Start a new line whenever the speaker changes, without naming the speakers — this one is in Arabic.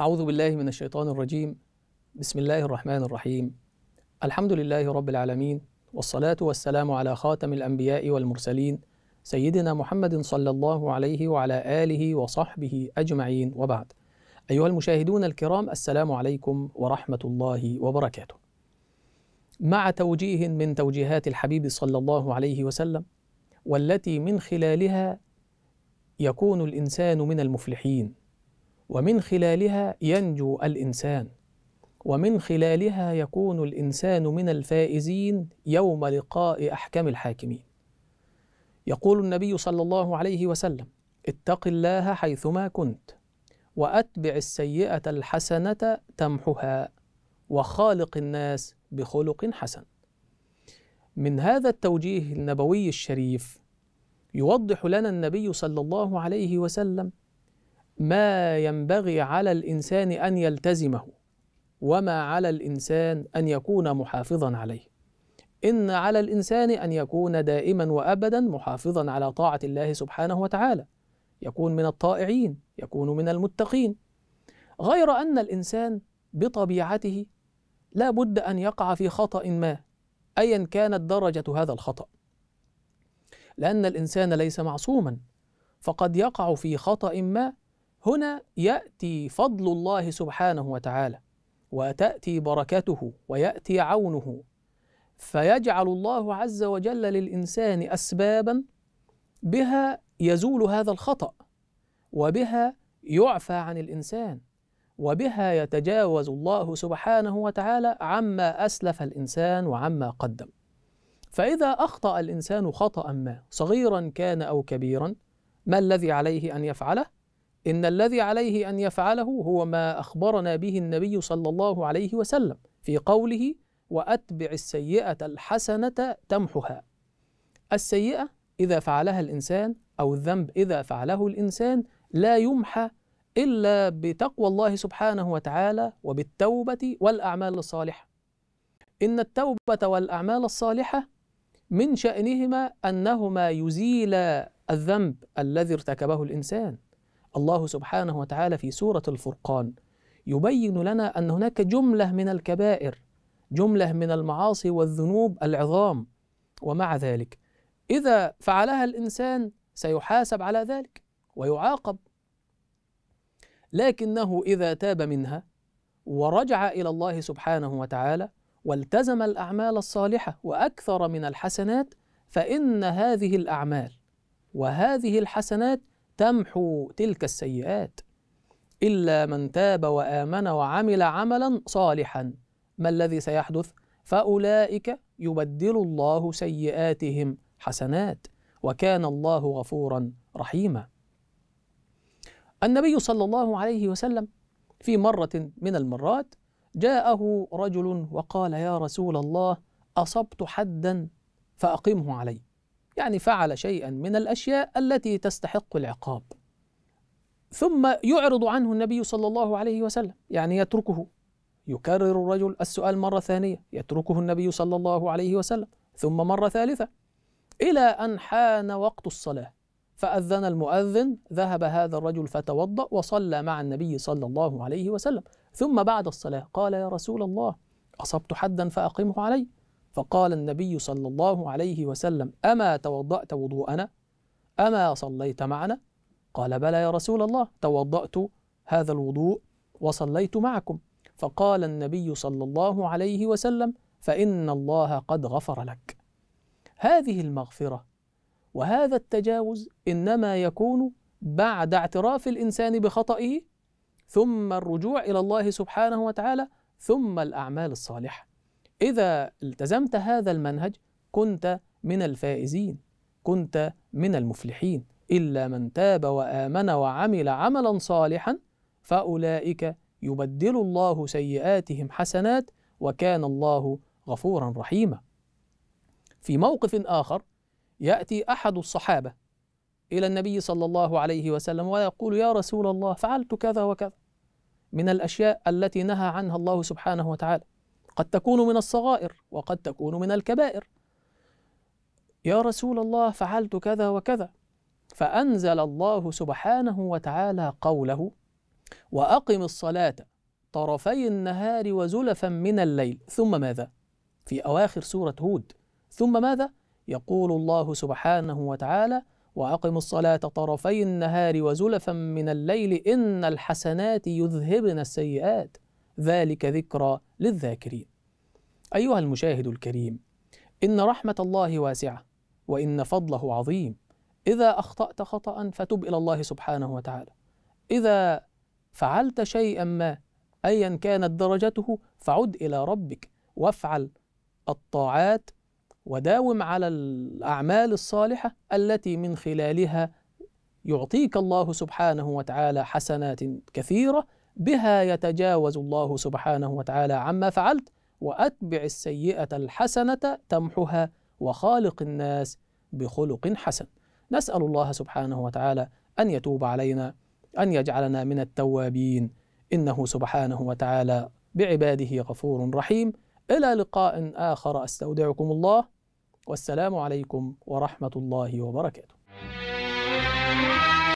أعوذ بالله من الشيطان الرجيم بسم الله الرحمن الرحيم الحمد لله رب العالمين والصلاة والسلام على خاتم الأنبياء والمرسلين سيدنا محمد صلى الله عليه وعلى آله وصحبه أجمعين وبعد أيها المشاهدون الكرام السلام عليكم ورحمة الله وبركاته مع توجيه من توجيهات الحبيب صلى الله عليه وسلم والتي من خلالها يكون الإنسان من المفلحين ومن خلالها ينجو الانسان ومن خلالها يكون الانسان من الفائزين يوم لقاء احكم الحاكمين يقول النبي صلى الله عليه وسلم اتق الله حيثما كنت واتبع السيئه الحسنه تمحها وخالق الناس بخلق حسن من هذا التوجيه النبوي الشريف يوضح لنا النبي صلى الله عليه وسلم ما ينبغي على الانسان ان يلتزمه وما على الانسان ان يكون محافظا عليه ان على الانسان ان يكون دائما وابدا محافظا على طاعه الله سبحانه وتعالى يكون من الطائعين يكون من المتقين غير ان الانسان بطبيعته لا بد ان يقع في خطا ما ايا كانت درجه هذا الخطا لان الانسان ليس معصوما فقد يقع في خطا ما هنا ياتي فضل الله سبحانه وتعالى وتاتي بركته وياتي عونه فيجعل الله عز وجل للانسان اسبابا بها يزول هذا الخطا وبها يعفى عن الانسان وبها يتجاوز الله سبحانه وتعالى عما اسلف الانسان وعما قدم فاذا اخطا الانسان خطا ما صغيرا كان او كبيرا ما الذي عليه ان يفعله إن الذي عليه أن يفعله هو ما أخبرنا به النبي صلى الله عليه وسلم في قوله وأتبع السيئة الحسنة تمحها السيئة إذا فعلها الإنسان أو الذنب إذا فعله الإنسان لا يمحى إلا بتقوى الله سبحانه وتعالى وبالتوبة والأعمال الصالحة إن التوبة والأعمال الصالحة من شأنهما أنهما يزيلا الذنب الذي ارتكبه الإنسان الله سبحانه وتعالى في سورة الفرقان يبين لنا أن هناك جملة من الكبائر جملة من المعاصي والذنوب العظام ومع ذلك إذا فعلها الإنسان سيحاسب على ذلك ويعاقب لكنه إذا تاب منها ورجع إلى الله سبحانه وتعالى والتزم الأعمال الصالحة وأكثر من الحسنات فإن هذه الأعمال وهذه الحسنات تمحو تلك السيئات إلا من تاب وآمن وعمل عملا صالحا ما الذي سيحدث؟ فأولئك يبدل الله سيئاتهم حسنات وكان الله غفورا رحيما النبي صلى الله عليه وسلم في مرة من المرات جاءه رجل وقال يا رسول الله أصبت حدا فأقمه علي يعني فعل شيئا من الأشياء التي تستحق العقاب ثم يعرض عنه النبي صلى الله عليه وسلم يعني يتركه يكرر الرجل السؤال مرة ثانية يتركه النبي صلى الله عليه وسلم ثم مرة ثالثة إلى أن حان وقت الصلاة فأذن المؤذن ذهب هذا الرجل فتوضأ وصلى مع النبي صلى الله عليه وسلم ثم بعد الصلاة قال يا رسول الله أصبت حدا فأقمه علي فقال النبي صلى الله عليه وسلم أما توضأت وضوءنا أما صليت معنا قال بلى يا رسول الله توضأت هذا الوضوء وصليت معكم فقال النبي صلى الله عليه وسلم فإن الله قد غفر لك هذه المغفرة وهذا التجاوز إنما يكون بعد اعتراف الإنسان بخطئه ثم الرجوع إلى الله سبحانه وتعالى ثم الأعمال الصالحة إذا التزمت هذا المنهج كنت من الفائزين كنت من المفلحين إلا من تاب وآمن وعمل عملا صالحا فأولئك يبدل الله سيئاتهم حسنات وكان الله غفورا رحيما في موقف آخر يأتي أحد الصحابة إلى النبي صلى الله عليه وسلم ويقول يا رسول الله فعلت كذا وكذا من الأشياء التي نهى عنها الله سبحانه وتعالى قد تكون من الصغائر وقد تكون من الكبائر يا رسول الله فعلت كذا وكذا فأنزل الله سبحانه وتعالى قوله وأقم الصلاة طرفي النهار وزلفا من الليل ثم ماذا؟ في أواخر سورة هود ثم ماذا؟ يقول الله سبحانه وتعالى وأقم الصلاة طرفي النهار وزلفا من الليل إن الحسنات يذهبن السيئات ذلك ذكرى للذاكرين أيها المشاهد الكريم إن رحمة الله واسعة وإن فضله عظيم إذا أخطأت خطأ فتب إلى الله سبحانه وتعالى إذا فعلت شيئا ما أيا كانت درجته فعد إلى ربك وافعل الطاعات وداوم على الأعمال الصالحة التي من خلالها يعطيك الله سبحانه وتعالى حسنات كثيرة بها يتجاوز الله سبحانه وتعالى عما فعلت واتبع السيئه الحسنه تمحها وخالق الناس بخلق حسن نسال الله سبحانه وتعالى ان يتوب علينا ان يجعلنا من التوابين انه سبحانه وتعالى بعباده غفور رحيم الى لقاء اخر استودعكم الله والسلام عليكم ورحمه الله وبركاته